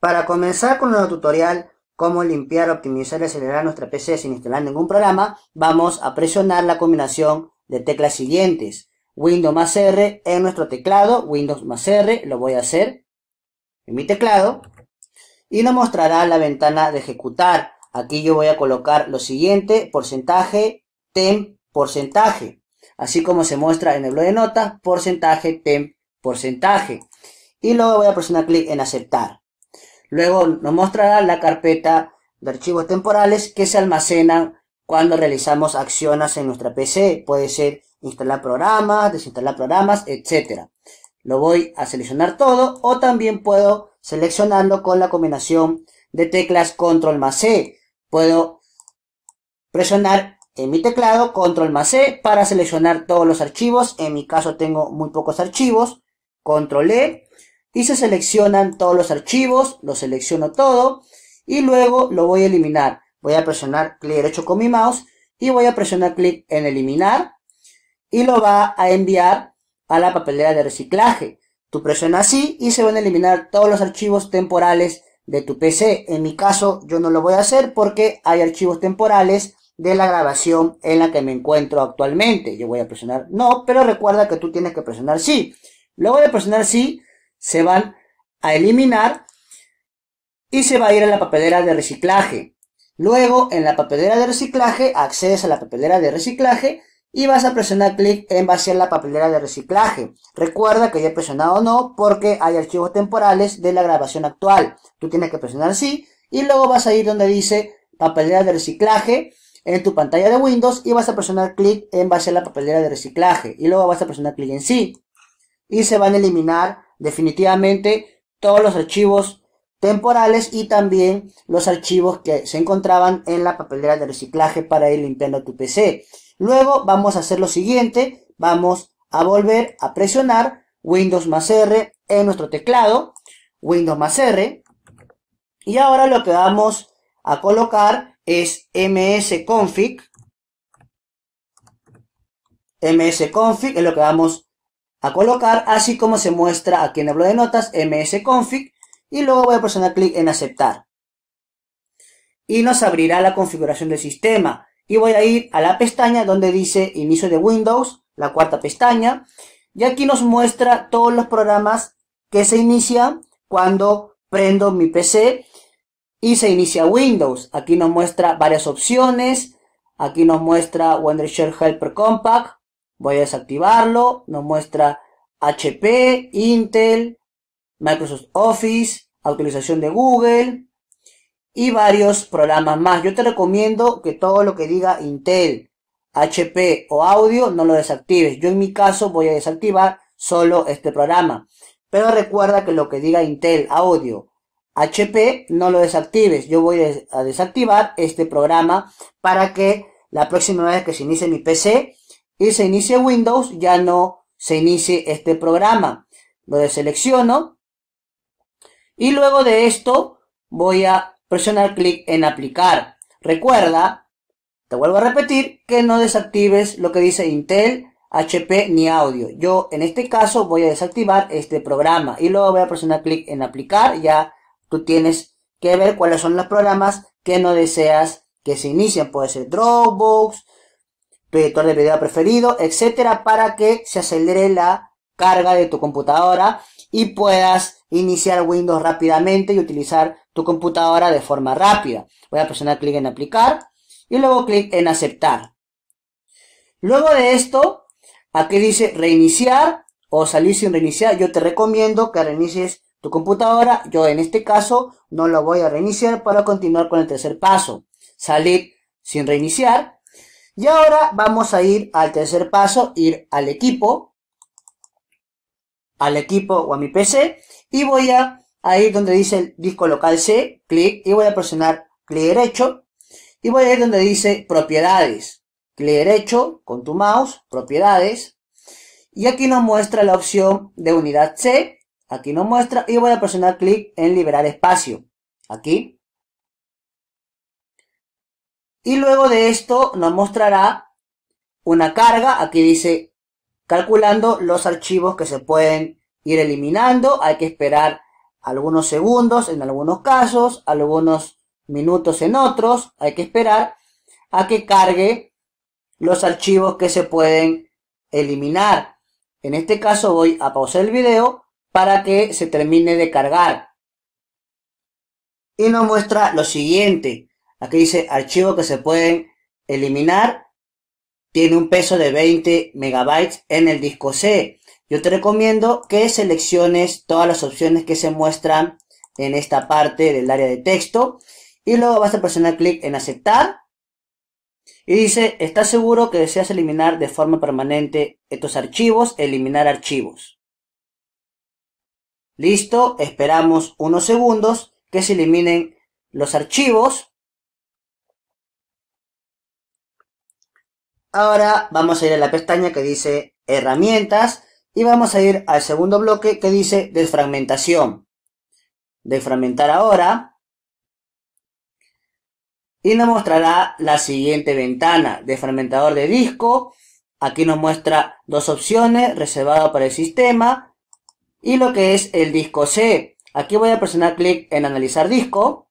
Para comenzar con nuestro tutorial, cómo limpiar, optimizar y acelerar nuestra PC sin instalar ningún programa, vamos a presionar la combinación de teclas siguientes. Windows más R en nuestro teclado, Windows más R, lo voy a hacer en mi teclado, y nos mostrará la ventana de ejecutar. Aquí yo voy a colocar lo siguiente, porcentaje, tem, porcentaje, así como se muestra en el blog de notas, porcentaje, tem, porcentaje. Y luego voy a presionar clic en aceptar. Luego nos mostrará la carpeta de archivos temporales que se almacenan cuando realizamos acciones en nuestra PC. Puede ser instalar programas, desinstalar programas, etc. Lo voy a seleccionar todo o también puedo seleccionarlo con la combinación de teclas control más C. Puedo presionar en mi teclado control más C para seleccionar todos los archivos. En mi caso tengo muy pocos archivos. Control E y se seleccionan todos los archivos, lo selecciono todo y luego lo voy a eliminar. Voy a presionar clic derecho con mi mouse y voy a presionar clic en eliminar y lo va a enviar a la papelera de reciclaje. Tú presionas sí. y se van a eliminar todos los archivos temporales de tu PC. En mi caso yo no lo voy a hacer porque hay archivos temporales de la grabación en la que me encuentro actualmente. Yo voy a presionar no, pero recuerda que tú tienes que presionar sí. Luego de presionar sí, se van a eliminar y se va a ir a la papelera de reciclaje. Luego, en la papelera de reciclaje, accedes a la papelera de reciclaje y vas a presionar clic en vaciar la papelera de reciclaje. Recuerda que ya he presionado no porque hay archivos temporales de la grabación actual. Tú tienes que presionar sí y luego vas a ir donde dice papelera de reciclaje en tu pantalla de Windows y vas a presionar clic en vaciar la papelera de reciclaje y luego vas a presionar clic en sí y se van a eliminar definitivamente todos los archivos temporales y también los archivos que se encontraban en la papelera de reciclaje para ir limpiando tu PC. Luego vamos a hacer lo siguiente, vamos a volver a presionar Windows más R en nuestro teclado, Windows más R, y ahora lo que vamos a colocar es msconfig, msconfig es lo que vamos a a colocar, así como se muestra aquí en el blog de notas, msconfig, y luego voy a presionar clic en aceptar. Y nos abrirá la configuración del sistema. Y voy a ir a la pestaña donde dice inicio de Windows, la cuarta pestaña, y aquí nos muestra todos los programas que se inician cuando prendo mi PC y se inicia Windows. Aquí nos muestra varias opciones, aquí nos muestra Wondershare Helper Compact, Voy a desactivarlo. Nos muestra HP, Intel, Microsoft Office, actualización de Google y varios programas más. Yo te recomiendo que todo lo que diga Intel, HP o audio no lo desactives. Yo en mi caso voy a desactivar solo este programa. Pero recuerda que lo que diga Intel, audio, HP no lo desactives. Yo voy a desactivar este programa para que la próxima vez que se inicie mi PC y se inicie Windows, ya no se inicie este programa. Lo deselecciono y luego de esto voy a presionar clic en aplicar. Recuerda, te vuelvo a repetir, que no desactives lo que dice Intel, HP ni audio. Yo en este caso voy a desactivar este programa y luego voy a presionar clic en aplicar. Ya tú tienes que ver cuáles son los programas que no deseas que se inician... Puede ser Dropbox, proyector de video preferido, etcétera, para que se acelere la carga de tu computadora y puedas iniciar Windows rápidamente y utilizar tu computadora de forma rápida. Voy a presionar clic en aplicar y luego clic en aceptar. Luego de esto, aquí dice reiniciar o salir sin reiniciar. Yo te recomiendo que reinicies tu computadora. Yo en este caso no lo voy a reiniciar para continuar con el tercer paso. Salir sin reiniciar y ahora vamos a ir al tercer paso, ir al equipo, al equipo o a mi PC, y voy a, ir donde dice el disco local C, clic, y voy a presionar clic derecho, y voy a ir donde dice propiedades, clic derecho con tu mouse, propiedades, y aquí nos muestra la opción de unidad C, aquí nos muestra, y voy a presionar clic en liberar espacio, aquí, y luego de esto nos mostrará una carga, aquí dice calculando los archivos que se pueden ir eliminando, hay que esperar algunos segundos en algunos casos, algunos minutos en otros, hay que esperar a que cargue los archivos que se pueden eliminar. En este caso voy a pausar el video para que se termine de cargar. Y nos muestra lo siguiente. Aquí dice archivos que se pueden eliminar. Tiene un peso de 20 megabytes en el disco C. Yo te recomiendo que selecciones todas las opciones que se muestran en esta parte del área de texto. Y luego vas a presionar clic en aceptar. Y dice, ¿estás seguro que deseas eliminar de forma permanente estos archivos? Eliminar archivos. Listo, esperamos unos segundos que se eliminen los archivos. Ahora vamos a ir a la pestaña que dice herramientas y vamos a ir al segundo bloque que dice desfragmentación. Desfragmentar ahora. Y nos mostrará la siguiente ventana, desfragmentador de disco. Aquí nos muestra dos opciones, reservado para el sistema y lo que es el disco C. Aquí voy a presionar clic en analizar disco.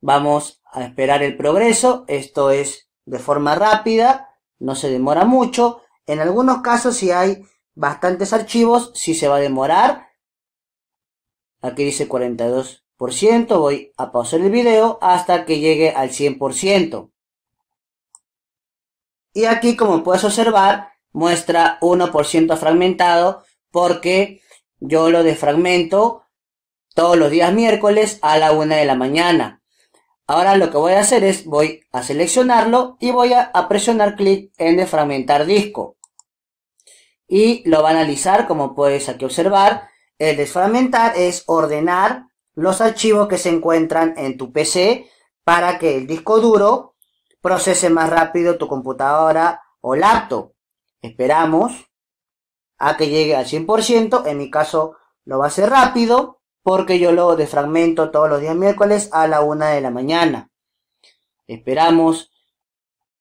Vamos a esperar el progreso. Esto es de forma rápida, no se demora mucho. En algunos casos, si hay bastantes archivos, sí se va a demorar. Aquí dice 42%, voy a pausar el video hasta que llegue al 100%. Y aquí, como puedes observar, muestra 1% fragmentado porque yo lo defragmento todos los días miércoles a la 1 de la mañana. Ahora lo que voy a hacer es, voy a seleccionarlo y voy a, presionar clic en desfragmentar disco. Y lo va a analizar, como puedes aquí observar. El desfragmentar es ordenar los archivos que se encuentran en tu PC para que el disco duro procese más rápido tu computadora o laptop. Esperamos a que llegue al 100%, en mi caso lo va a hacer rápido porque yo lo defragmento todos los días miércoles a la una de la mañana. Esperamos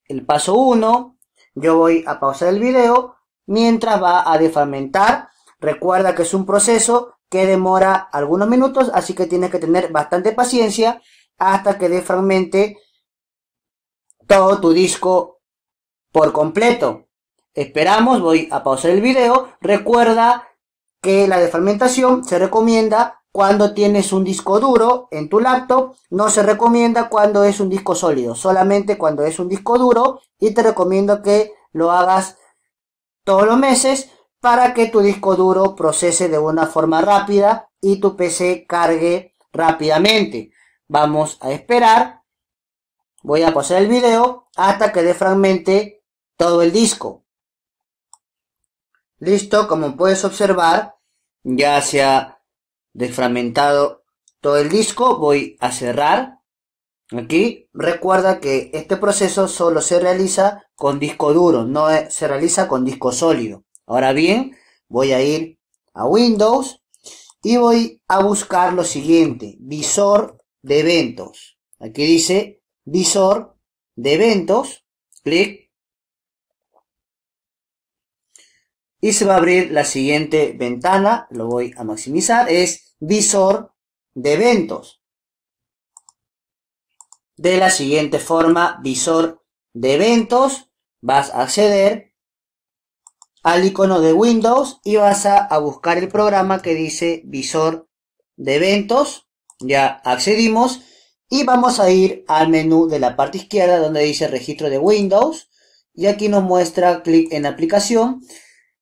el paso 1. Yo voy a pausar el video mientras va a defragmentar. Recuerda que es un proceso que demora algunos minutos, así que tienes que tener bastante paciencia hasta que defragmente todo tu disco por completo. Esperamos, voy a pausar el video. Recuerda que la defragmentación se recomienda cuando tienes un disco duro en tu laptop. No se recomienda cuando es un disco sólido, solamente cuando es un disco duro. Y te recomiendo que lo hagas todos los meses para que tu disco duro procese de una forma rápida y tu PC cargue rápidamente. Vamos a esperar. Voy a pasar el video hasta que defragmente todo el disco. Listo, como puedes observar, ya se ha desfragmentado todo el disco. Voy a cerrar. Aquí recuerda que este proceso solo se realiza con disco duro, no se realiza con disco sólido. Ahora bien, voy a ir a Windows y voy a buscar lo siguiente, visor de eventos. Aquí dice visor de eventos, clic. Y se va a abrir la siguiente ventana, lo voy a maximizar, es visor de eventos. De la siguiente forma, visor de eventos, vas a acceder al icono de Windows y vas a, buscar el programa que dice visor de eventos. Ya accedimos y vamos a ir al menú de la parte izquierda donde dice registro de Windows. Y aquí nos muestra clic en aplicación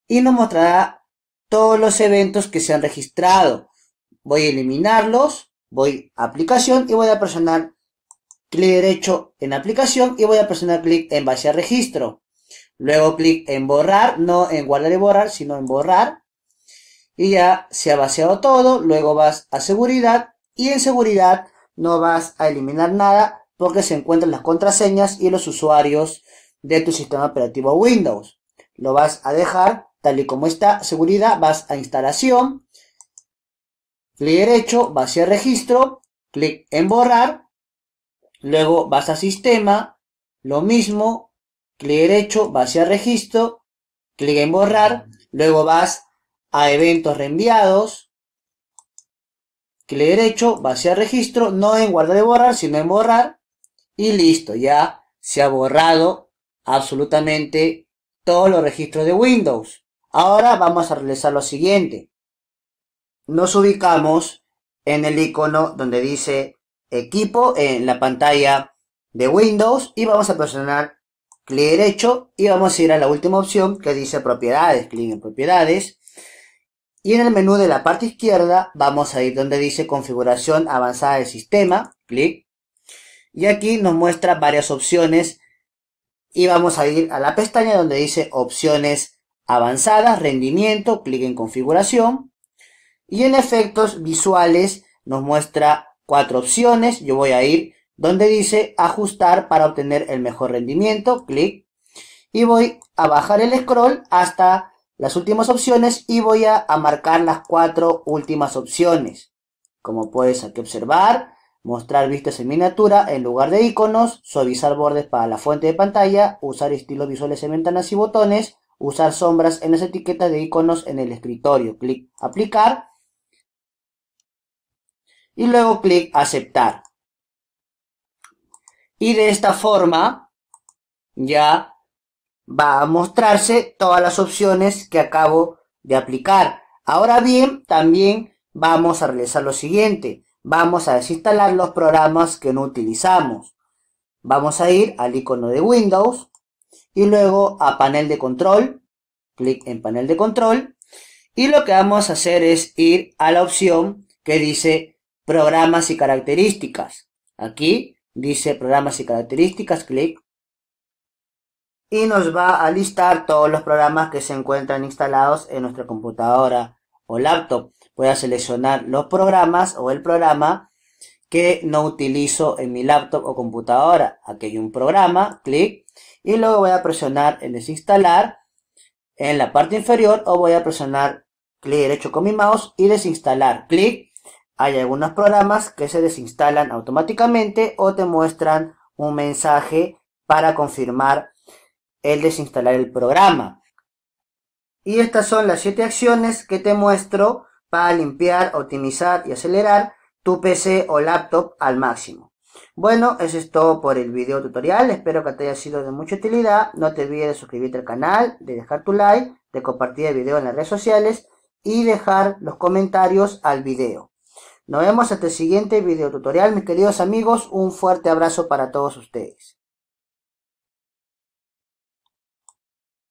y nos mostrará todos los eventos que se han registrado voy a eliminarlos, voy a aplicación y voy a presionar clic derecho en aplicación y voy a presionar clic en base a registro. Luego clic en borrar, no en guardar y borrar, sino en borrar. Y ya se ha vaciado todo, luego vas a seguridad y en seguridad no vas a eliminar nada porque se encuentran las contraseñas y los usuarios de tu sistema operativo Windows. Lo vas a dejar tal y como está, seguridad, vas a instalación, clic derecho, vaciar registro, clic en borrar, luego vas a sistema, lo mismo, clic derecho, hacia registro, clic en borrar, luego vas a eventos reenviados, clic derecho, hacia registro, no en guardar y borrar, sino en borrar, y listo, ya se ha borrado absolutamente todos los registros de Windows. Ahora vamos a realizar lo siguiente nos ubicamos en el icono donde dice equipo en la pantalla de Windows y vamos a presionar clic derecho y vamos a ir a la última opción que dice propiedades, clic en propiedades y en el menú de la parte izquierda vamos a ir donde dice configuración avanzada del sistema, clic y aquí nos muestra varias opciones y vamos a ir a la pestaña donde dice opciones avanzadas, rendimiento, clic en configuración y en efectos visuales nos muestra cuatro opciones. Yo voy a ir donde dice ajustar para obtener el mejor rendimiento. Clic. Y voy a bajar el scroll hasta las últimas opciones y voy a, marcar las cuatro últimas opciones. Como puedes aquí observar, mostrar vistas en miniatura en lugar de iconos, suavizar bordes para la fuente de pantalla, usar estilos visuales en ventanas y botones, usar sombras en las etiquetas de iconos en el escritorio. Clic aplicar y luego clic aceptar. Y de esta forma ya va a mostrarse todas las opciones que acabo de aplicar. Ahora bien, también vamos a realizar lo siguiente. Vamos a desinstalar los programas que no utilizamos. Vamos a ir al icono de Windows y luego a panel de control. Clic en panel de control. Y lo que vamos a hacer es ir a la opción que dice programas y características. Aquí dice programas y características, clic. Y nos va a listar todos los programas que se encuentran instalados en nuestra computadora o laptop. Voy a seleccionar los programas o el programa que no utilizo en mi laptop o computadora. Aquí hay un programa, clic. Y luego voy a presionar el desinstalar en la parte inferior o voy a presionar clic derecho con mi mouse y desinstalar, clic hay algunos programas que se desinstalan automáticamente o te muestran un mensaje para confirmar el desinstalar el programa. Y estas son las 7 acciones que te muestro para limpiar, optimizar y acelerar tu PC o laptop al máximo. Bueno, eso es todo por el video tutorial. Espero que te haya sido de mucha utilidad. No te olvides de suscribirte al canal, de dejar tu like, de compartir el video en las redes sociales y dejar los comentarios al video. Nos vemos hasta el siguiente video tutorial, mis queridos amigos. Un fuerte abrazo para todos ustedes.